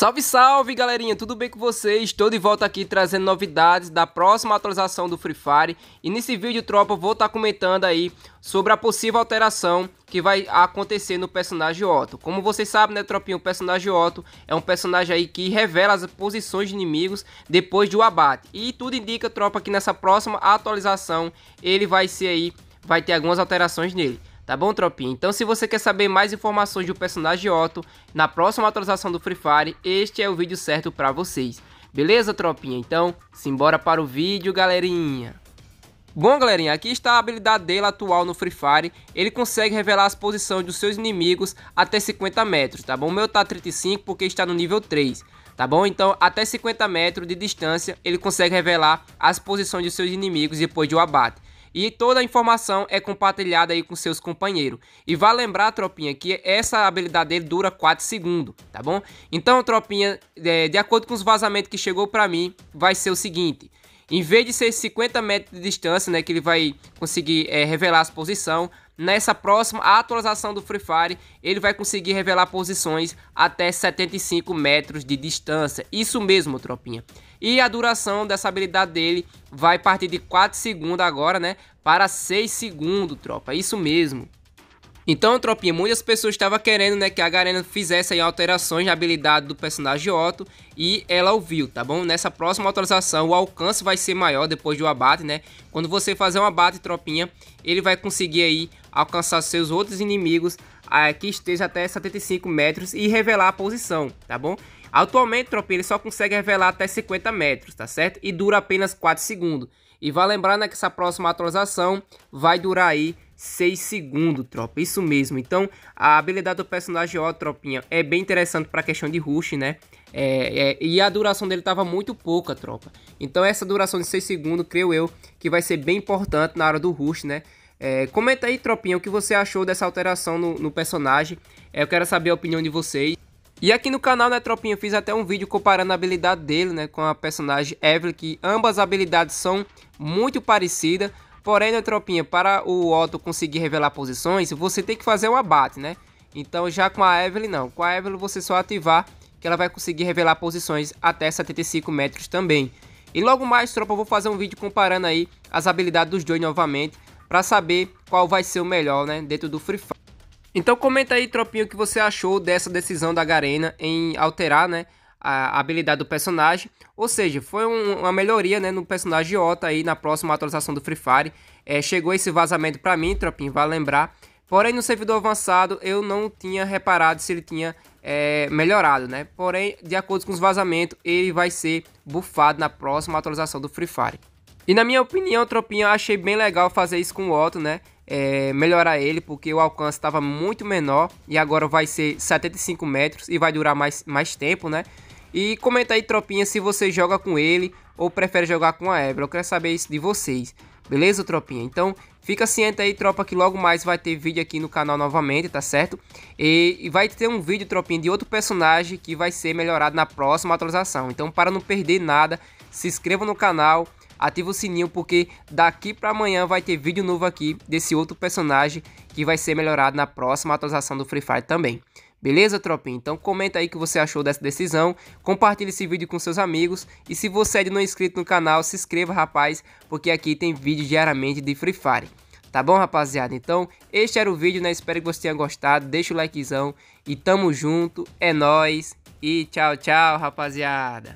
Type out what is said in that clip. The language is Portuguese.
Salve, salve, galerinha! Tudo bem com vocês? Estou de volta aqui trazendo novidades da próxima atualização do Free Fire. E nesse vídeo, tropa, vou estar tá comentando aí sobre a possível alteração que vai acontecer no personagem Otto. Como vocês sabem, né, tropinha, o personagem Otto é um personagem aí que revela as posições de inimigos depois do abate. E tudo indica, tropa, que nessa próxima atualização ele vai ser aí vai ter algumas alterações nele. Tá bom, tropinha? Então se você quer saber mais informações do personagem Otto, na próxima atualização do Free Fire, este é o vídeo certo para vocês. Beleza, tropinha? Então, simbora para o vídeo, galerinha! Bom, galerinha, aqui está a habilidade dele atual no Free Fire. Ele consegue revelar as posições dos seus inimigos até 50 metros, tá bom? O meu tá 35 porque está no nível 3, tá bom? Então, até 50 metros de distância, ele consegue revelar as posições dos seus inimigos depois de um abate e toda a informação é compartilhada aí com seus companheiros. E vá lembrar, tropinha, que essa habilidade dele dura 4 segundos, tá bom? Então, tropinha, é, de acordo com os vazamentos que chegou para mim, vai ser o seguinte. Em vez de ser 50 metros de distância, né, que ele vai conseguir é, revelar a posição, nessa próxima atualização do Free Fire, ele vai conseguir revelar posições até 75 metros de distância. Isso mesmo, tropinha. E a duração dessa habilidade dele vai partir de 4 segundos agora, né? Para 6 segundos, tropa. Isso mesmo. Então, tropinha, muitas pessoas estavam querendo, né, que a Garena fizesse aí alterações na habilidade do personagem Otto e ela ouviu, tá bom? Nessa próxima atualização, o alcance vai ser maior depois do abate, né? Quando você fazer um abate, tropinha, ele vai conseguir aí alcançar seus outros inimigos ah, que esteja até 75 metros e revelar a posição, tá bom? Atualmente, tropinha, ele só consegue revelar até 50 metros, tá certo? E dura apenas 4 segundos. E vai lembrar né, que essa próxima atualização vai durar aí 6 segundos, tropa. Isso mesmo. Então, a habilidade do personagem, ó, tropinha, é bem interessante para a questão de rush, né? É, é, e a duração dele tava muito pouca, tropa. Então, essa duração de 6 segundos, creio eu, que vai ser bem importante na hora do rush, né? É, comenta aí, tropinha, o que você achou dessa alteração no, no personagem. É, eu quero saber a opinião de vocês. E aqui no canal, né, tropinha, eu fiz até um vídeo comparando a habilidade dele, né, com a personagem Evelyn, que ambas habilidades são muito parecidas, Porém, né, tropinha, para o Otto conseguir revelar posições, você tem que fazer o um abate, né? Então, já com a Evelyn, não. Com a Evelyn, você só ativar que ela vai conseguir revelar posições até 75 metros também. E logo mais, tropa, eu vou fazer um vídeo comparando aí as habilidades dos dois novamente para saber qual vai ser o melhor, né, dentro do Free Fire. Então comenta aí, tropinho, o que você achou dessa decisão da Garena em alterar, né, a habilidade do personagem. Ou seja, foi um, uma melhoria né, no personagem Ota aí na próxima atualização do Free Fire. É, chegou esse vazamento para mim, Tropinho, vai lembrar. Porém, no servidor avançado eu não tinha reparado se ele tinha é, melhorado, né? Porém, de acordo com os vazamentos, ele vai ser bufado na próxima atualização do Free Fire. E na minha opinião, Tropinho, eu achei bem legal fazer isso com o Otto, né? É, melhorar ele, porque o alcance estava muito menor e agora vai ser 75 metros e vai durar mais, mais tempo, né? E comenta aí, tropinha, se você joga com ele ou prefere jogar com a Ebra. Eu quero saber isso de vocês. Beleza, tropinha? Então, fica ciente aí, tropa, que logo mais vai ter vídeo aqui no canal novamente, tá certo? E, vai ter um vídeo, tropinha, de outro personagem que vai ser melhorado na próxima atualização. Então, para não perder nada, se inscreva no canal, ativa o sininho, porque daqui para amanhã vai ter vídeo novo aqui desse outro personagem que vai ser melhorado na próxima atualização do Free Fire também. Beleza, tropinha? Então comenta aí o que você achou dessa decisão, compartilhe esse vídeo com seus amigos e se você é de não inscrito no canal, se inscreva, rapaz, porque aqui tem vídeo diariamente de Free Fire. Tá bom, rapaziada? Então, este era o vídeo, né? Espero que você tenha gostado. Deixa o likezão e tamo junto. É nós e tchau, tchau, rapaziada.